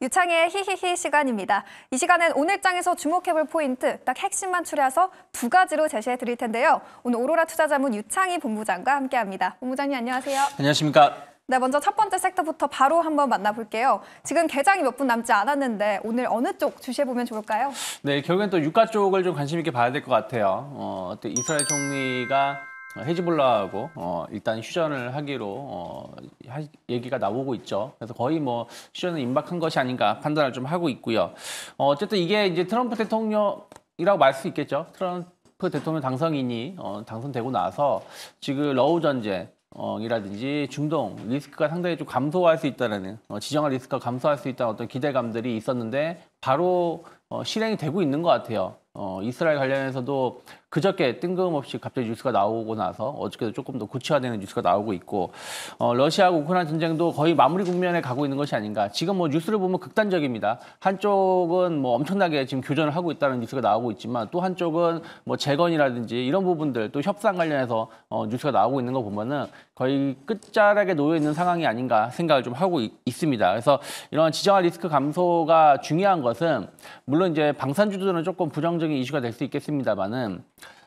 유창의 히히히 시간입니다. 이 시간엔 오늘장에서 주목해볼 포인트 딱 핵심만 추려서 두 가지로 제시해 드릴 텐데요. 오늘 오로라 투자자문 유창희 본부장과 함께합니다. 본부장님 안녕하세요. 안녕하십니까. 네, 먼저 첫 번째 섹터부터 바로 한번 만나볼게요. 지금 개장이 몇 분 남지 않았는데 오늘 어느 쪽 주시해 보면 좋을까요? 네, 결국엔 또 유가 쪽을 좀 관심 있게 봐야 될 것 같아요. 어, 또 이스라엘 총리가 어, 헤지볼라하고 어, 일단 휴전을 하기로 어, 하, 얘기가 나오고 있죠. 그래서 거의 뭐 휴전을 임박한 것이 아닌가 판단을 좀 하고 있고요. 어, 어쨌든 이게 이제 트럼프 대통령이라고 말할수 있겠죠. 트럼프 대통령 당선인이 어, 당선되고 나서 지금 러우 전쟁 이라든지 중동 리스크가 상당히 좀 감소할 수 있다는 어, 지정할 리스크가 감소할 수 있다는 어떤 기대감들이 있었는데 바로 어, 실행이 되고 있는 것 같아요. 어, 이스라엘 관련해서도 그저께 뜬금없이 갑자기 뉴스가 나오고 나서 어저께도 조금 더 구체화되는 뉴스가 나오고 있고 어, 러시아하고 우크라이나 전쟁도 거의 마무리 국면에 가고 있는 것이 아닌가. 지금 뭐 뉴스를 보면 극단적입니다. 한쪽은 뭐 엄청나게 지금 교전을 하고 있다는 뉴스가 나오고 있지만 또 한쪽은 뭐 재건이라든지 이런 부분들 또 협상 관련해서 어, 뉴스가 나오고 있는 거 보면은 거의 끝자락에 놓여 있는 상황이 아닌가 생각을 좀 하고 있, 있습니다. 그래서 이런 지정할 리스크 감소가 중요한 것은 물론 이제 방산주들은 조금 부정 적 결정적인 이슈가 될 수 있겠습니다만은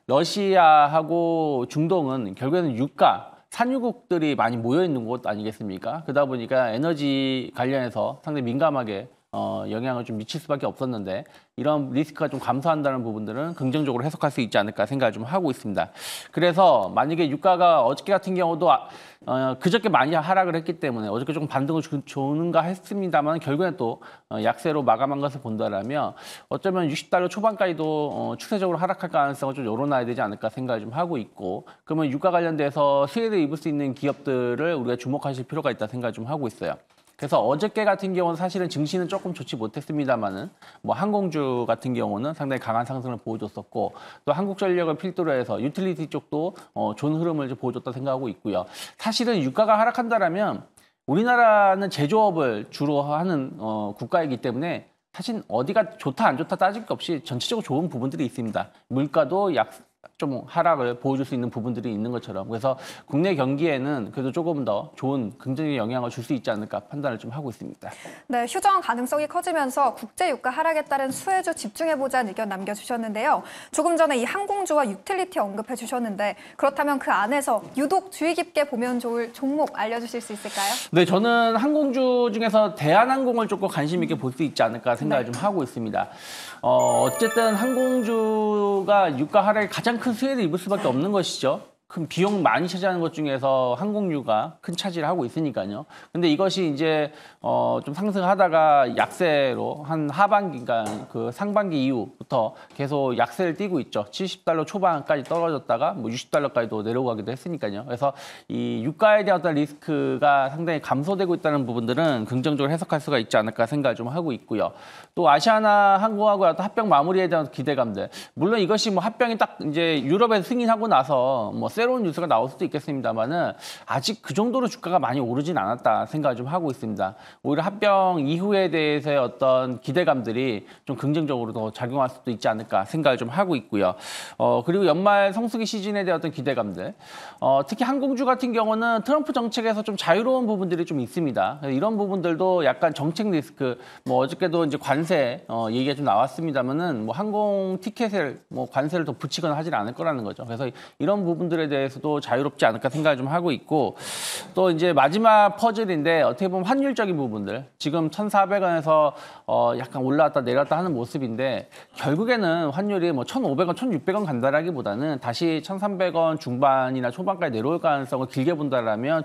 러시아하고 중동은 결국에는 유가 산유국들이 많이 모여 있는 곳 아니겠습니까? 그러다 보니까 에너지 관련해서 상당히 민감하게 어, 영향을 좀 미칠 수밖에 없었는데 이런 리스크가 좀 감소한다는 부분들은 긍정적으로 해석할 수 있지 않을까 생각을 좀 하고 있습니다. 그래서 만약에 유가가 어저께 같은 경우도 아, 어, 그저께 많이 하락을 했기 때문에 어저께 조금 반등을 주는가 했습니다만 결국엔 또 어, 약세로 마감한 것을 본다라면 어쩌면 60달러 초반까지도 어, 추세적으로 하락할 가능성을 좀 열어놔야 되지 않을까 생각을 좀 하고 있고 그러면 유가 관련돼서 수혜를 입을 수 있는 기업들을 우리가 주목하실 필요가 있다 생각을 좀 하고 있어요. 그래서 어저께 같은 경우는 사실은 증시는 조금 좋지 못했습니다만은 뭐 항공주 같은 경우는 상당히 강한 상승을 보여줬었고 또 한국전력을 필두로 해서 유틸리티 쪽도 어, 좋은 흐름을 좀 보여줬다 생각하고 있고요. 사실은 유가가 하락한다라면 우리나라는 제조업을 주로 하는 어, 국가이기 때문에 사실 어디가 좋다 안 좋다 따질 것 없이 전체적으로 좋은 부분들이 있습니다. 물가도 약좀 하락을 보여줄 수 있는 부분들이 있는 것처럼 그래서 국내 경기에는 그래도 조금 더 좋은 긍정적인 영향을 줄 수 있지 않을까 판단을 좀 하고 있습니다. 네, 휴정 가능성이 커지면서 국제 유가 하락에 따른 수혜주 집중해보자는 의견 남겨주셨는데요. 조금 전에 이 항공주와 유틸리티 언급해주셨는데 그렇다면 그 안에서 유독 주의 깊게 보면 좋을 종목 알려주실 수 있을까요? 네, 저는 항공주 중에서 대한항공을 조금 관심 있게 볼 수 있지 않을까 생각을 네. 좀 하고 있습니다. 어, 어쨌든 항공주가 유가 하락이 가장 가장 큰 수혜를 입을 수밖에 없는 것이죠. 큰 비용 많이 차지하는 것 중에서 항공유가 큰 차지를 하고 있으니까요. 근데 이것이 이제 어 좀 상승하다가 약세로 한 하반기간 그 상반기 이후부터 계속 약세를 띄고 있죠. 70달러 초반까지 떨어졌다가 뭐 60달러까지도 내려가기도 했으니까요. 그래서 이 유가에 대한 어떤 리스크가 상당히 감소되고 있다는 부분들은 긍정적으로 해석할 수가 있지 않을까 생각을 좀 하고 있고요. 또 아시아나 항공하고 합병 마무리에 대한 기대감들. 물론 이것이 뭐 합병이 딱 이제 유럽에서 승인하고 나서 뭐 새로운 뉴스가 나올 수도 있겠습니다만은 아직 그 정도로 주가가 많이 오르진 않았다 생각을 좀 하고 있습니다. 오히려 합병 이후에 대해서의 어떤 기대감들이 좀 긍정적으로 더 작용할 수도 있지 않을까 생각을 좀 하고 있고요. 어, 그리고 연말 성수기 시즌에 대한 어떤 기대감들. 어, 특히 항공주 같은 경우는 트럼프 정책에서 좀 자유로운 부분들이 좀 있습니다. 이런 부분들도 약간 정책 리스크, 뭐 어저께도 이제 관세 어, 얘기가 좀 나왔습니다면은 뭐 항공 티켓을 뭐 관세를 더 붙이거나 하진 않을 거라는 거죠. 그래서 이런 부분들에 부분들에 대해서도 자유롭지 않을까 생각을 좀 하고 있고 또 이제 마지막 퍼즐인데 어떻게 보면 환율적인 부분들 지금 1,400원에서 어 약간 올라왔다 내려갔다 하는 모습인데 결국에는 환율이 뭐 1,500원, 1,600원 간다라기보다는 다시 1,300원 중반이나 초반까지 내려올 가능성을 길게 본다라면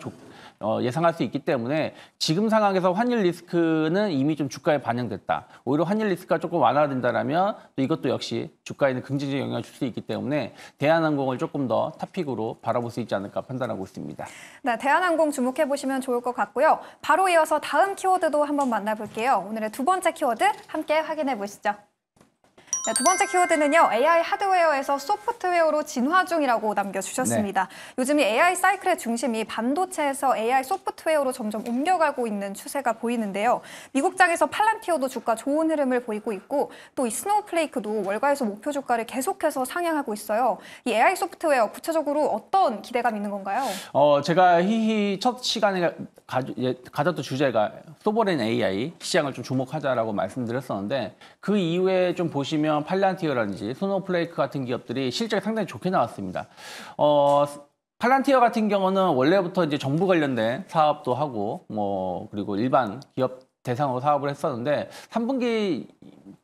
어, 예상할 수 있기 때문에 지금 상황에서 환율 리스크는 이미 좀 주가에 반영됐다. 오히려 환율 리스크가 조금 완화된다라면 또 이것도 역시 주가에는 긍정적 영향을 줄 수 있기 때문에 대한항공을 조금 더 탑픽으로 바라볼 수 있지 않을까 판단하고 있습니다. 네, 대한항공 주목해 보시면 좋을 것 같고요. 바로 이어서 다음 키워드도 한번 만나볼게요. 오늘의 두 번째 키워드 함께 확인해 보시죠. 네, 두 번째 키워드는요. AI 하드웨어에서 소프트웨어로 진화 중이라고 남겨주셨습니다. 네. 요즘 이 AI 사이클의 중심이 반도체에서 AI 소프트웨어로 점점 옮겨가고 있는 추세가 보이는데요. 미국장에서 팔란티어도 주가 좋은 흐름을 보이고 있고 또 이 스노우플레이크도 월가에서 목표 주가를 계속해서 상향하고 있어요. 이 AI 소프트웨어 구체적으로 어떤 기대감 이 있는 건가요? 어, 제가 히히 첫 시간에 가, 예, 가졌던 주제가 소버렌 AI 시장을 좀 주목하자라고 말씀드렸었는데 그 이후에 좀 보시면 보면 팔란티어라든지 스노플레이크 같은 기업들이 실적이 상당히 좋게 나왔습니다. 어, 팔란티어 같은 경우는 원래부터 이제 정부 관련된 사업도 하고 뭐 그리고 일반 기업 대상으로 사업을 했었는데 3분기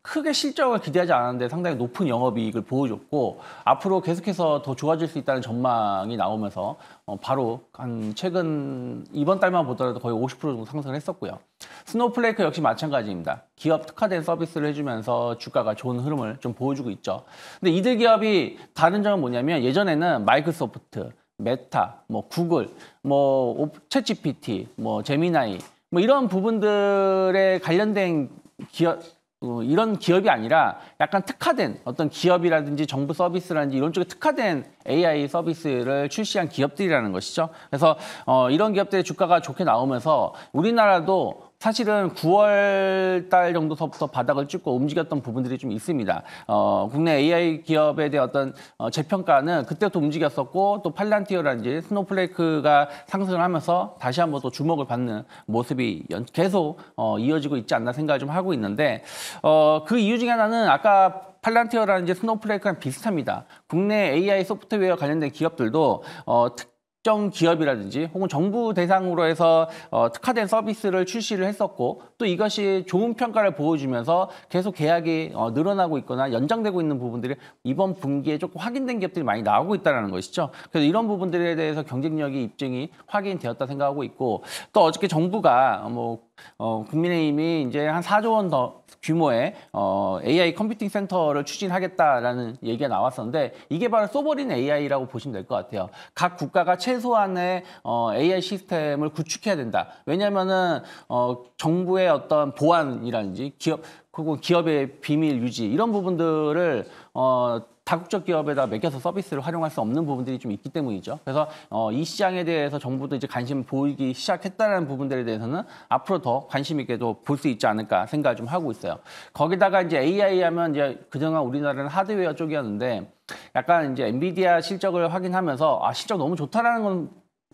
크게 실적을 기대하지 않았는데 상당히 높은 영업이익을 보여줬고 앞으로 계속해서 더 좋아질 수 있다는 전망이 나오면서 어, 바로 한 최근 이번 달만 보더라도 거의 50% 정도 상승을 했었고요. 스노플레이크 역시 마찬가지입니다. 기업 특화된 서비스를 해주면서 주가가 좋은 흐름을 좀 보여주고 있죠. 근데 이들 기업이 다른 점은 뭐냐면 예전에는 마이크로소프트, 메타, 뭐 구글, 뭐 챗GPT, 뭐 제미나이 뭐 이런 부분들에 관련된 기업 어, 이런 기업이 아니라 약간 특화된 어떤 기업이라든지 정부 서비스라든지 이런 쪽에 특화된 AI 서비스를 출시한 기업들이라는 것이죠. 그래서 어, 이런 기업들의 주가가 좋게 나오면서 우리나라도 사실은 9월 달 정도서부터 바닥을 찍고 움직였던 부분들이 좀 있습니다. 어, 국내 AI 기업에 대한 어떤 어, 재평가는 그때도 움직였었고 또 팔란티어라든지 스노플레이크가 상승을 하면서 다시 한번 또 주목을 받는 모습이 연, 계속 어, 이어지고 있지 않나 생각을 좀 하고 있는데 어, 그 이유 중에 하나는 아까 팔란티어라는 이제 스노플레이크랑 비슷합니다. 국내 AI 소프트웨어 관련된 기업들도 어, 특 특정 기업이라든지 혹은 정부 대상으로 해서 어, 특화된 서비스를 출시를 했었고 또 이것이 좋은 평가를 보여주면서 계속 계약이 어, 늘어나고 있거나 연장되고 있는 부분들이 이번 분기에 조금 확인된 기업들이 많이 나오고 있다는 것이죠. 그래서 이런 부분들에 대해서 경쟁력이 입증이 확인되었다 생각하고 있고 또 어저께 정부가 뭐 어, 국민의힘이 이제 한 4조 원 더 규모의 어, AI 컴퓨팅 센터를 추진하겠다라는 얘기가 나왔었는데 이게 바로 쏘버린 AI라고 보시면 될 것 같아요. 각 국가가 최소한의 어, AI 시스템을 구축해야 된다. 왜냐면은 어, 정부의 어떤 보안이라든지 기업 그리고 기업의 비밀 유지 이런 부분들을 어, 다국적 기업에다 맡겨서 서비스를 활용할 수 없는 부분들이 좀 있기 때문이죠. 그래서 어, 이 시장에 대해서 정부도 이제 관심을 보이기 시작했다는 부분들에 대해서는 앞으로 더 관심 있게도 볼 수 있지 않을까 생각을 좀 하고 있어요. 거기다가 이제 AI 하면 이제 그동안 우리나라는 하드웨어 쪽이었는데 약간 이제 엔비디아 실적을 확인하면서 아 실적 너무 좋다라는 건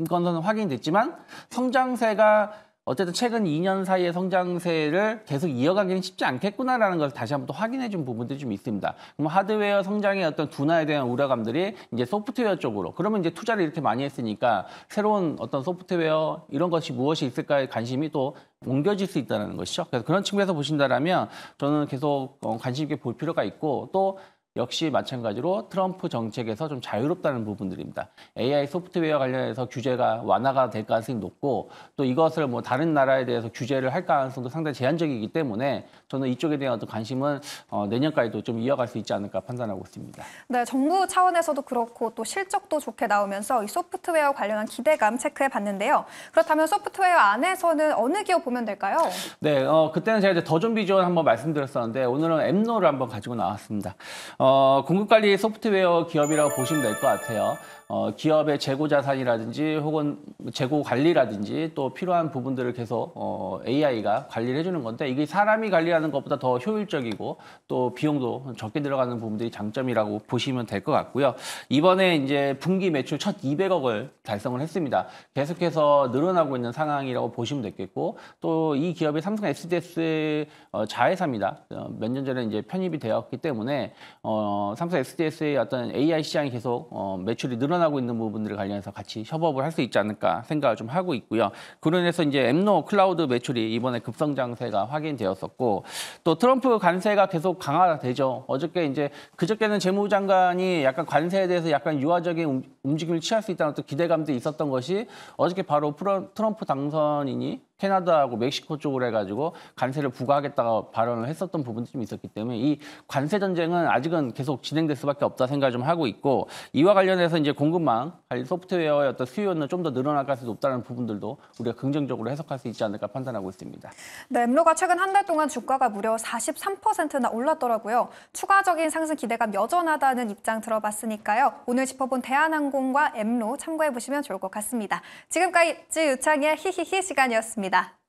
건서는 확인됐지만 성장세가 어쨌든 최근 2년 사이의 성장세를 계속 이어가기는 쉽지 않겠구나라는 것을 다시 한번 또 확인해 준 부분들이 좀 있습니다. 그럼 하드웨어 성장의 어떤 둔화에 대한 우려감들이 이제 소프트웨어 쪽으로 그러면 이제 투자를 이렇게 많이 했으니까 새로운 어떤 소프트웨어 이런 것이 무엇이 있을까에 관심이 또 옮겨질 수 있다는 것이죠. 그래서 그런 측면에서 보신다면 저는 계속 어, 관심 있게 볼 필요가 있고 또 역시 마찬가지로 트럼프 정책에서 좀 자유롭다는 부분들입니다. AI 소프트웨어 관련해서 규제가 완화가 될 가능성이 높고 또 이것을 뭐 다른 나라에 대해서 규제를 할 가능성도 상당히 제한적이기 때문에 저는 이쪽에 대한 어떤 관심은 어, 내년까지도 좀 이어갈 수 있지 않을까 판단하고 있습니다. 네, 정부 차원에서도 그렇고 또 실적도 좋게 나오면서 이 소프트웨어 관련한 기대감 체크해 봤는데요. 그렇다면 소프트웨어 안에서는 어느 기업 보면 될까요? 네, 어, 그때는 제가 이제 더존 비전 한번 말씀드렸었는데 오늘은 엠노를 한번 가지고 나왔습니다. 어, 어, 공급관리 소프트웨어 기업이라고 보시면 될 것 같아요. 어, 기업의 재고 자산이라든지 혹은 재고 관리라든지 또 필요한 부분들을 계속 어, AI가 관리를 해주는 건데 이게 사람이 관리하는 것보다 더 효율적이고 또 비용도 적게 들어가는 부분들이 장점이라고 보시면 될 것 같고요. 이번에 이제 분기 매출 첫 200억을 달성을 했습니다. 계속해서 늘어나고 있는 상황이라고 보시면 되겠고또 이 기업이 삼성 SDS 어, 자회사입니다. 어, 몇년 전에 이제 편입이 되었기 때문에 어, 삼성 SDS의 어떤 AI 시장이 계속 어, 매출이 늘어나 비판하고 있는 부분들 관련해서 같이 협업을 할 수 있지 않을까 생각을 좀 하고 있고요. 그런에서 이제 엠노 클라우드 매출이 이번에 급성장세가 확인되었었고 또 트럼프 관세가 계속 강화되죠. 어저께 이제 그저께는 재무장관이 약간 관세에 대해서 약간 유화적인 움직임을 취할 수 있다는 어 기대감도 있었던 것이 어저께 바로 트럼프 당선인이 캐나다하고 멕시코 쪽으로 해가지고 관세를 부과하겠다고 발언을 했었던 부분도 좀 있었기 때문에 이 관세 전쟁은 아직은 계속 진행될 수밖에 없다 생각을 좀 하고 있고 이와 관련해서 이제 공급망 관리 소프트웨어의 어떤 수요는 좀 더 늘어날 가능성이 높다는 부분들도 우리가 긍정적으로 해석할 수 있지 않을까 판단하고 있습니다. 네, 엠로가 최근 한 달 동안 주가가 무려 43%나 올랐더라고요. 추가적인 상승 기대가 여전하다는 입장 들어봤으니까요. 오늘 짚어본 대한항공과 엠로 참고해 보시면 좋을 것 같습니다. 지금까지 유창의 히히히 시간이었습니다. 감사합니다.